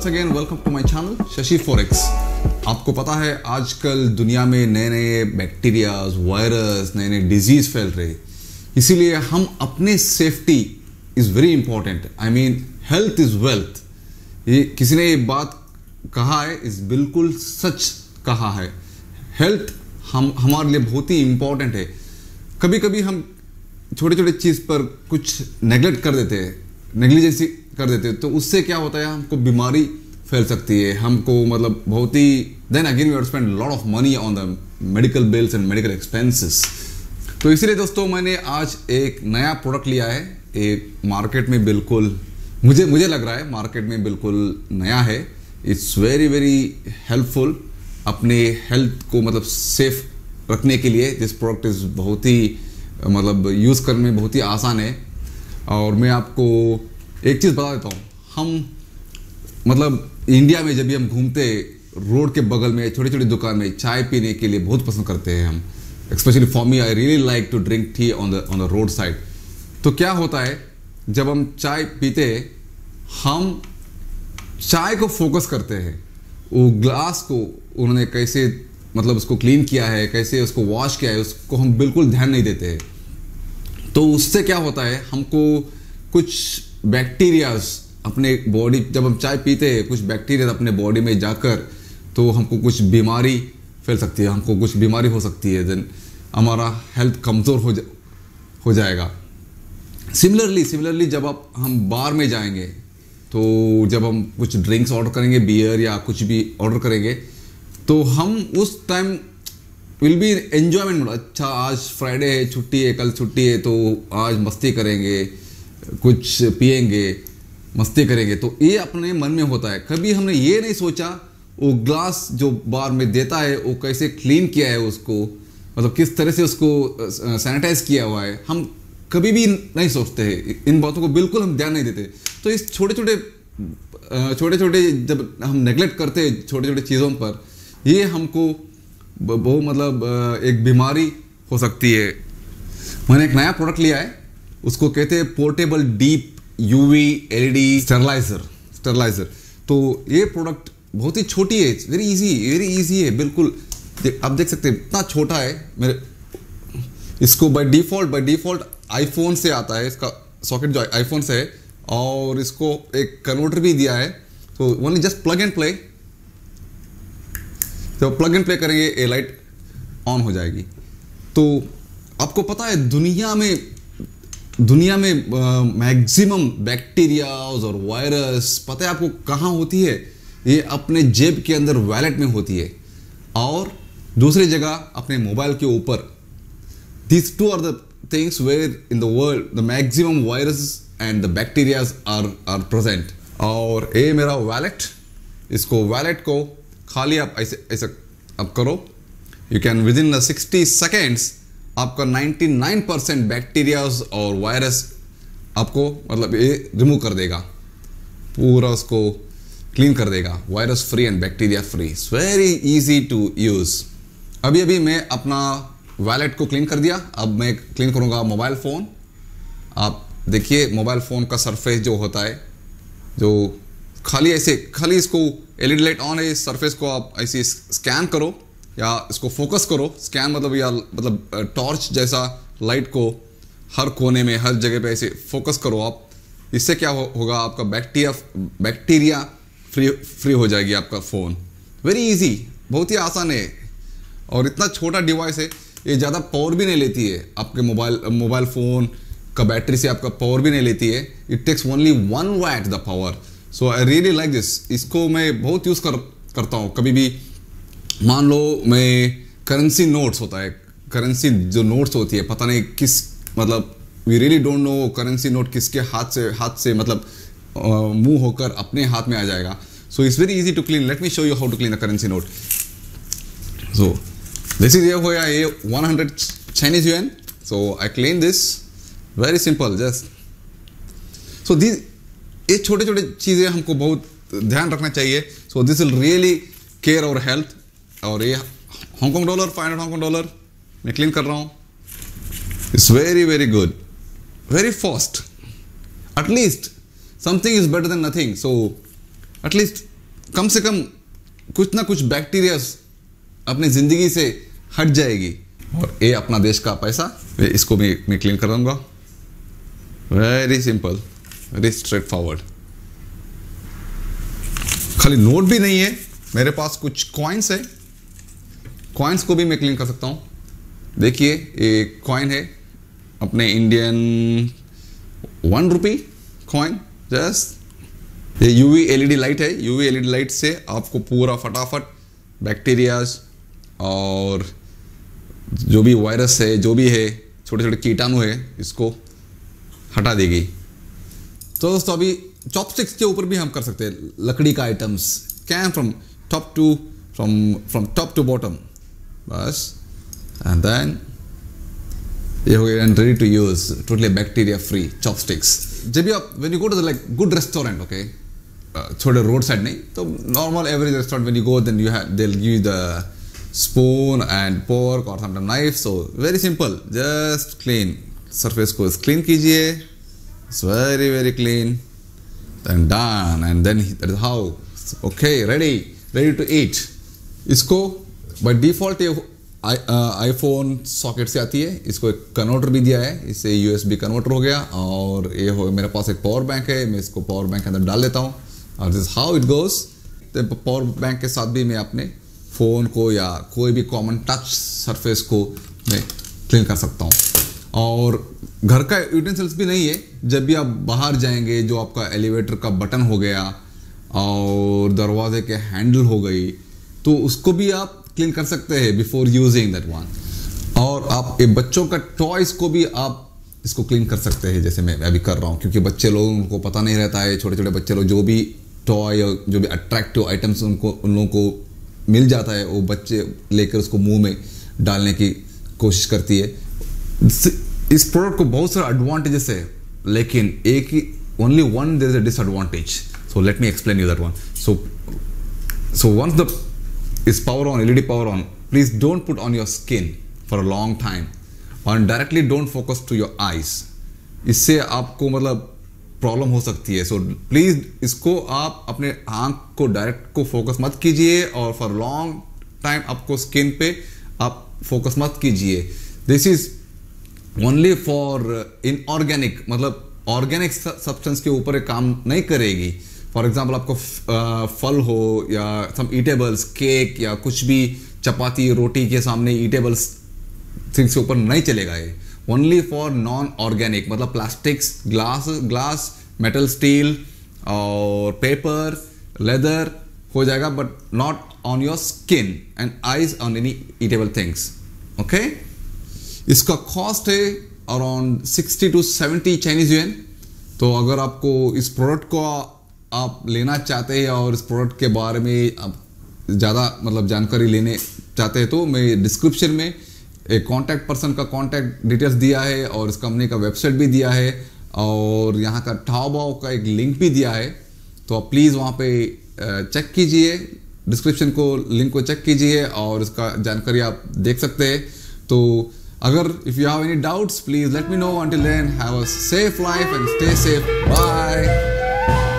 once again welcome to my channel Shashi forex आपको पता है आजकल दुनिया में नए नए बैक्टीरियाज वायरस नए नए डिजीज फैल रहे इसीलिए हम अपने safety is very important I mean health is wealth ये किसी ने ये बात कहा है इस बिल्कुल सच कहा है हेल्थ हम हमारे लिए बहुत ही इंपॉर्टेंट है कभी कभी हम छोटे छोटे चीज़ पर कुछ नेग्लेक्ट कर देते हैं नेग्लिजेंसी कर देते हैं तो उससे क्या होता है हमको बीमारी फैल सकती है हमको मतलब बहुत ही then again we spend lot of money on the medical bills and medical expenses तो इसलिए दोस्तों मैंने आज एक नया प्रोडक्ट लिया है एक मार्केट में बिल्कुल मुझे मुझे लग रहा है मार्केट में बिल्कुल नया है इट्स वेरी वेरी हेल्पफुल अपने हेल्थ को मतलब सेफ रखने के लिए दिस प्रोडक्ट इज़ बहुत ही मतलब यूज़ करने में बहुत ही आसान है और मैं आपको एक चीज़ बता देता हूँ हम मतलब इंडिया में जब भी हम घूमते रोड के बगल में छोटी छोटी दुकान में चाय पीने के लिए बहुत पसंद करते हैं हम specially for me I really like to drink tea on the on the road side तो क्या होता है जब हम चाय पीते हम चाय को फोकस करते हैं वो ग्लास को उन्होंने कैसे मतलब उसको क्लीन किया है कैसे उसको वॉश किया है उसको हम बिल्कुल ध्यान नहीं देते हैं तो उससे क्या होता है हमको कुछ बैक्टीरियाज अपने बॉडी जब हम चाय पीते हैं कुछ बैक्टीरिया अपने बॉडी में जाकर तो हमको कुछ बीमारी फैल सकती है हमको कुछ बीमारी हो सकती है देन हमारा हेल्थ कमज़ोर हो जा हो जाएगा सिमिलरली सिमिलरली जब आप हम बार में जाएंगे तो जब हम कुछ ड्रिंक्स ऑर्डर करेंगे बियर या कुछ भी ऑर्डर करेंगे तो हम उस टाइम विल बी एन्जॉयमेंट अच्छा आज फ्राइडे है छुट्टी है कल छुट्टी है तो आज मस्ती करेंगे कुछ पियेंगे मस्ती करेंगे तो ये अपने मन में होता है कभी हमने ये नहीं सोचा वो ग्लास जो बार में देता है वो कैसे क्लीन किया है उसको मतलब किस तरह से उसको सैनिटाइज किया हुआ है हम कभी भी नहीं सोचते हैं इन बातों को बिल्कुल हम ध्यान नहीं देते तो इस छोटे छोटे छोटे छोटे जब हम नेग्लेक्ट करते हैं छोटे छोटे चीज़ों पर ये हमको बहुत मतलब एक बीमारी हो सकती है मैंने एक नया प्रोडक्ट लिया है उसको कहते हैं portable deep UV LED sterilizer sterilizer तो ये प्रोडक्ट बहुत ही छोटी है वेरी इजी वेरी इजी है बिल्कुल आप देख सकते हैं इतना छोटा है मेरे इसको by default by default iPhone से आता है इसका सॉकेट जो आईफोन से है और इसको एक कन्वर्टर भी दिया है तो only just plug and play तो प्लग एंड प्ले करेंगे ये लाइट ऑन हो जाएगी तो आपको पता है दुनिया में दुनिया में मैक्सिमम बैक्टीरियाज और वायरस पता है आपको कहाँ होती है ये अपने जेब के अंदर वैलेट में होती है और दूसरी जगह अपने मोबाइल के ऊपर this two are the things where in the world the maximum virus and the bacterias are are present और ये मेरा वैलेट इसको वैलेट को खाली आप ऐसे ऐसे आप करो you can within the sixty seconds आपका 99 परसेंट बैक्टीरियाज और वायरस आपको मतलब ये रिमूव कर देगा पूरा उसको क्लीन कर देगा virus free and bacteria free it's very easy to use अभी अभी मैं अपना वैलेट को क्लीन कर दिया अब मैं क्लीन करूँगा मोबाइल फ़ोन आप देखिए मोबाइल फ़ोन का सरफेस जो होता है जो खाली ऐसे खाली इसको एलईडी लाइट ऑन है इस सरफेस को आप ऐसे स्कैन करो या इसको फोकस करो स्कैन मतलब या मतलब टॉर्च जैसा लाइट को हर कोने में हर जगह पे ऐसे फोकस करो आप इससे क्या हो, होगा आपका बैक्टीरिया बैक्टीरिया फ्री फ्री हो जाएगी आपका फ़ोन वेरी इजी बहुत ही आसान है और इतना छोटा डिवाइस है ये ज़्यादा पावर भी नहीं लेती है आपके मोबाइल मोबाइल फ़ोन का बैटरी से आपका पावर भी नहीं लेती है it takes only one watt the power so I really like this इसको मैं बहुत यूज़ कर करता हूँ कभी भी मान लो मैं करेंसी नोट्स होता है करेंसी जो नोट्स होती है पता नहीं किस मतलब we really don't know currency note किसके हाथ से हाथ से मतलब मुंह होकर अपने हाथ में आ जाएगा so it's very easy to clean let me show you how to clean the currency note so this is ये वन ये 100 यू yuan so I clean this very simple just so this ये छोटे छोटे चीज़ें हमको बहुत ध्यान रखना चाहिए so this will really care और हेल्थ और ये Hong Kong dollar five hundred Hong Kong dollar मैं क्लीन कर रहा हूँ it's very very good very fast at least something is better than nothing so at least कम से कम कुछ ना कुछ बैक्टीरिया अपनी ज़िंदगी से हट जाएगी और ये अपना देश का पैसा इसको भी मैं क्लीन कर दूंगा very simple very straightforward खाली नोट भी नहीं है मेरे पास कुछ कॉइन्स है कॉइन्स को भी मैं क्लीन कर सकता हूँ देखिए एक कॉइन है अपने Indian one rupee coin just ये यूवी एलईडी लाइट है यूवी एलईडी लाइट से आपको पूरा फटाफट बैक्टीरियाज और जो भी वायरस है जो भी है छोटे छोटे कीटाणु है इसको हटा देगी तो दोस्तों अभी चॉपस्टिक्स के ऊपर भी हम कर सकते हैं लकड़ी का items can from top to from from top to bottom bas and then you are ready to use totally bacteria free chopsticks जब when you go to the like good restaurant okay छोटे uh, roadside side नहीं तो every restaurant when you go, then you have they'll give you the spoon and pork or sometimes knife so very simple just clean surface goes clean कीजिए it's very very clean then done and then that is how okay ready ready to eat इसको but default iPhone socket से आती है इसको एक converter भी दिया है इससे यूएसबी कन्वर्टर हो गया और ये हो मेरे पास एक पावर बैंक है मैं इसको पावर बैंक के अंदर डाल देता हूँ और this how it goes power bank के साथ भी मैं अपने फ़ोन को या कोई भी कॉमन टच सरफेस को मैं क्लीन कर सकता हूँ और घर का यूटेंसिल्स भी नहीं है जब भी आप बाहर जाएंगे जो आपका एलिवेटर का बटन हो गया और दरवाजे के हैंडल हो गई तो उसको भी आप क्लीन कर सकते हैं बिफोर यूजिंग दैट वन और आप ए बच्चों का टॉयस को भी आप इसको क्लीन कर सकते हैं जैसे मैं अभी कर रहा हूँ क्योंकि बच्चे लोगों को पता नहीं रहता है छोटे छोटे बच्चे लोग जो भी टॉय और जो भी अट्रैक्टिव आइटम्स उनको उन लोगों को मिल जाता है वो बच्चे लेकर उसको मुंह में डालने की कोशिश करती है इस प्रोडक्ट को बहुत सारे एडवांटेजेस है लेकिन एक ही only one there is a disadvantage so let me explain you that one so so once the is power on, LED power on, please don't put on your skin for a long time और directly don't focus to your eyes इससे आपको मतलब problem हो सकती है सो so, please इसको आप अपने आंख को डायरेक्ट को फोकस मत कीजिए और फॉर लॉन्ग टाइम आपको स्किन पे आप फोकस मत कीजिए this is only for inorganic मतलब ऑर्गेनिक सब्सटेंस के ऊपर काम नहीं करेगी फॉर एग्जाम्पल आपको फल हो या सम ईटेबल्स केक या कुछ भी चपाती रोटी के सामने ईटेबल्स थिंग्स के ऊपर नहीं चलेगा ये ओनली फॉर नॉन ऑर्गेनिक मतलब plastics glass glass metal steel और पेपर लेदर हो जाएगा but not on your skin and eyes on any eatable things okay इसका कॉस्ट है around sixty two seventy Chinese yuan तो अगर आपको इस प्रोडक्ट को आप लेना चाहते हैं और इस प्रोडक्ट के बारे में आप ज़्यादा मतलब जानकारी लेने चाहते हैं तो मैं डिस्क्रिप्शन में एक कॉन्टैक्ट पर्सन का कॉन्टैक्ट डिटेल्स दिया है और इस कंपनी का वेबसाइट भी दिया है और यहाँ का ठाओबाओ का एक लिंक भी दिया है तो आप प्लीज़ वहाँ पे चेक कीजिए डिस्क्रिप्शन को लिंक को चेक कीजिए और इसका जानकारी आप देख सकते हैं तो अगर if you have any doubts please let me know until then have a safe life and stay safe bye